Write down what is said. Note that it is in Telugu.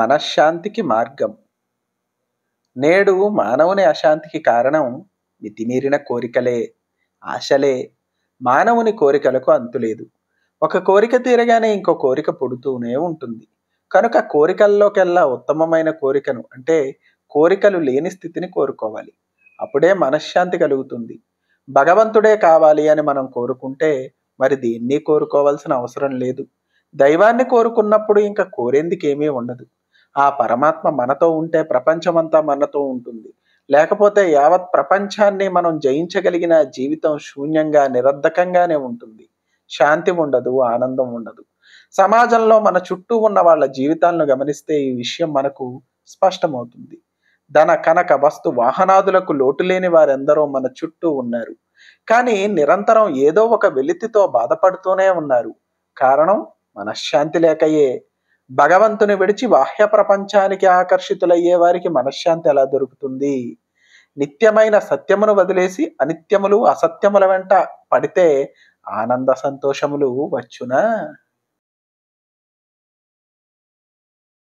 మనశ్శాంతికి మార్గం నేడు మానవుని అశాంతికి కారణం మితిమీరిన కోరికలే ఆశలే మానవుని కోరికలకు అంతులేదు ఒక కోరిక తీరగానే ఇంకో కోరిక పుడుతూనే ఉంటుంది కనుక కోరికల్లోకెల్లా ఉత్తమమైన కోరికను అంటే కోరికలు లేని స్థితిని కోరుకోవాలి అప్పుడే మనశ్శాంతి కలుగుతుంది భగవంతుడే కావాలి అని మనం కోరుకుంటే మరి దేన్ని కోరుకోవాల్సిన అవసరం లేదు దైవాన్ని కోరుకున్నప్పుడు ఇంకా కోరేందుకేమీ ఉండదు ఆ పరమాత్మ మనతో ఉంటే ప్రపంచమంతా మనతో ఉంటుంది లేకపోతే యావత్ ప్రపంచాన్ని మనం జయించగలిగిన జీవితం శూన్యంగా నిరర్ధకంగానే ఉంటుంది శాంతి ఉండదు ఆనందం ఉండదు సమాజంలో మన చుట్టూ ఉన్న వాళ్ళ జీవితాలను గమనిస్తే ఈ విషయం మనకు స్పష్టమవుతుంది ధన కనక వస్తు వాహనాదులకు లోటు లేని వారెందరో మన చుట్టూ ఉన్నారు కానీ నిరంతరం ఏదో ఒక వెలితితో బాధపడుతూనే ఉన్నారు కారణం మనశ్శాంతి లేకయే భగవంతుని విడిచి బాహ్య ప్రపంచానికి ఆకర్షితులయ్యే వారికి మనశ్శాంతి ఎలా దొరుకుతుంది నిత్యమైన సత్యమును వదిలేసి అనిత్యములు అసత్యముల వెంట పడితే ఆనంద సంతోషములు వచ్చునా